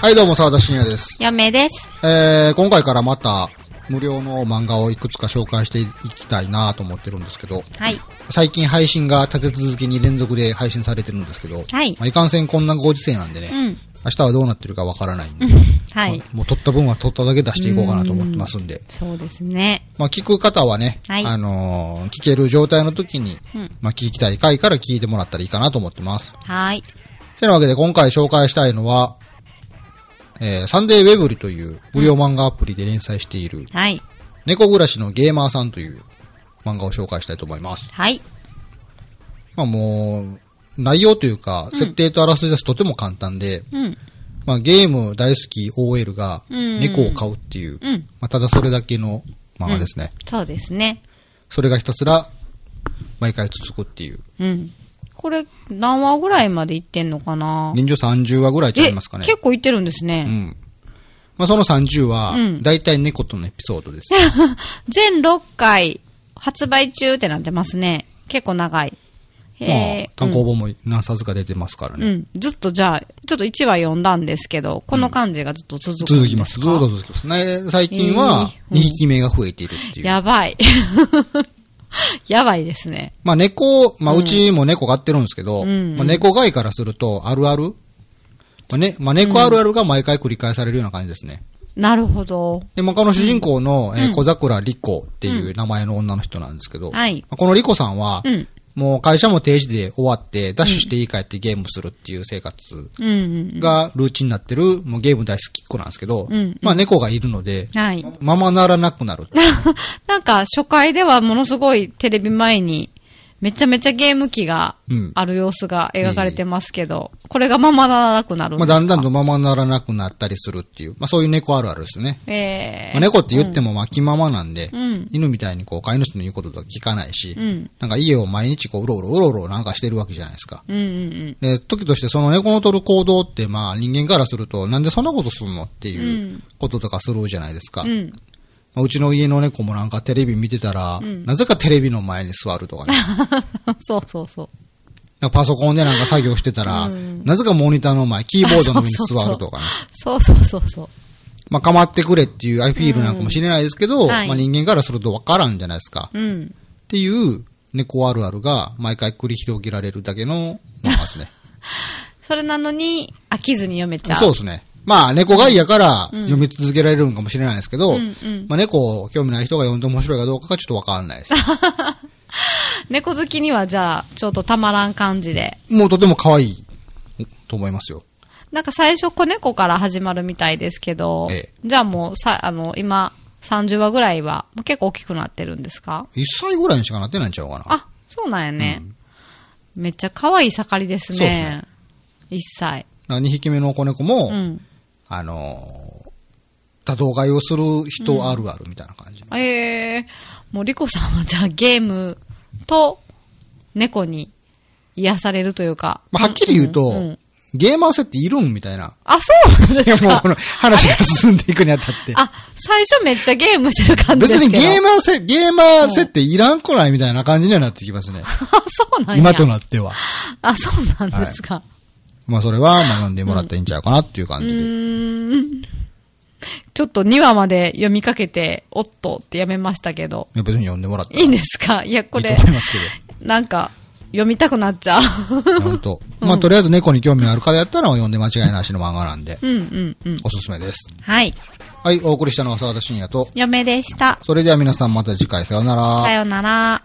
はい、どうも、沢田信也です。嫁です。えー、今回からまた、無料の漫画をいくつか紹介していきたいなと思ってるんですけど、はい。最近配信が立て続けに連続で配信されてるんですけど、はいまあ、いかんせんこんなご時世なんでね、うん。明日はどうなってるかわからないんで、はいもう取った分は取っただけ出していこうかなと思ってますんで、そうですね。まあ、聞く方はね、はいあのー聞ける状態の時に、うんまあ、聞きたい回から聞いてもらったらいいかなと思ってます。はい。てなわけで今回紹介したいのは、えー、サンデーウェブリという無料漫画アプリで連載している、はい。猫暮らしのゲーマーさんという漫画を紹介したいと思います。はい。まあもう、内容というか、設定とあらすじですとても簡単で、うん。まあゲーム大好き OL が猫を飼うっていう、うん、まあただそれだけの漫画ですね、うん、そうですね。それがひたすら毎回続くっていう。うん。これ、何話ぐらいまでいってんのかな人情30話ぐらいちゃいますかね。結構いってるんですね。うん。まあ、その30話、うん、大体猫とのエピソードです。全6回、発売中ってなってますね。結構長い。まあ、単行本も何冊か出てますからね、うん、うん。ずっとじゃあ、ちょっと1話読んだんですけど、この感じがずっと続く、うん、続きます。ずっと続きます。最近は、2匹目が増えているっていう。やばい。やばいですね。まあ猫、まあうちも猫飼ってるんですけど、うんまあ、猫飼いからするとあるある、まあね、まあ猫あるあるが毎回繰り返されるような感じですね。なるほど。で、まあ、この主人公の、うん、えー、小桜莉子っていう名前の女の人なんですけど、うんはいまあ、この莉子さんは、うんもう会社も定時で終わって、ダッシュして家帰ってゲームするっていう生活がルーチンになってる、もうゲーム大好きっ子なんですけど、うんうん、まあ猫がいるので、はい、ままならなくなる。なんか初回ではものすごいテレビ前にめちゃめちゃゲーム機がある様子が描かれてますけど、うんえー、これがままならなくなるまあ、だんだんとままならなくなったりするっていう、まあそういう猫あるあるですね。ええー、まあ、猫って言っても巻きままなんで、うん、犬みたいにこう飼い主の言うこととか聞かないし、うん、なんか家を毎日こううろうろうろうろなんかしてるわけじゃないですか。うんうんうん、で、時としてその猫の取る行動ってまあ人間からするとなんでそんなことするのっていうこととかするじゃないですか。うん、まあ、うちの家の猫もなんかテレビ見てたら、うん、なぜかテレビの前に座るとかね。そうそうそう。パソコンでなんか作業してたら、うん、なぜかモニターの前、キーボードの上に座るとかね。そうそうそうそう。まあ、構ってくれっていうアイフィールなんかもしれないですけど、うん、まあ、人間からするとわからんじゃないですか。うん、っていう猫あるあるが毎回繰り広げられるだけの、ますね。それなのに飽きずに読めちゃう。そうですね。まあ、猫が嫌から読み続けられるのかもしれないですけど、うんうん、まあ、猫、興味ない人が読んで面白いかどうかがちょっとわかんないです。猫好きにはじゃあ、ちょっとたまらん感じで。もうとても可愛いと思いますよ。なんか最初子猫から始まるみたいですけど、ええ、じゃあもうさ、あの、今、30話ぐらいは、もう結構大きくなってるんですか ?1 歳ぐらいにしかなってないんちゃうかな。あ、そうなんやね。うん、めっちゃ可愛い盛りですね。そうですね。1歳。2匹目の子猫も、うん、あの多動買いをする人あるあるみたいな感じ。ええー、もうリコさんはじゃあゲームと猫に癒されるというか。まあ、はっきり言うと、うんうん、ゲーマー設定いるんみたいな。あ、そうなんですかもうこの話が進んでいくにあたって。あ最初めっちゃゲームしてる感じですけ別にゲーマー設、ゲーマーせっいらんこないみたいな感じにはなってきますね。あ、そうなんか今となっては。あ、そうなんですか。はいまあそれは、まあ読んでもらったらいいんちゃうかなっていう感じで。ちょっと2話まで読みかけて、おっとってやめましたけど。いや別に読んでもらったいいんですかいや、これ。いいと思いますけど。なんか、読みたくなっちゃう。本当。まあ、とりあえず猫に興味のある方やったら読んで間違いなしの漫画なんで。うんうんうん。おすすめです。はい。はい、お送りしたのは沢田信也と。嫁でした。それでは皆さんまた次回さようなら。さようなら。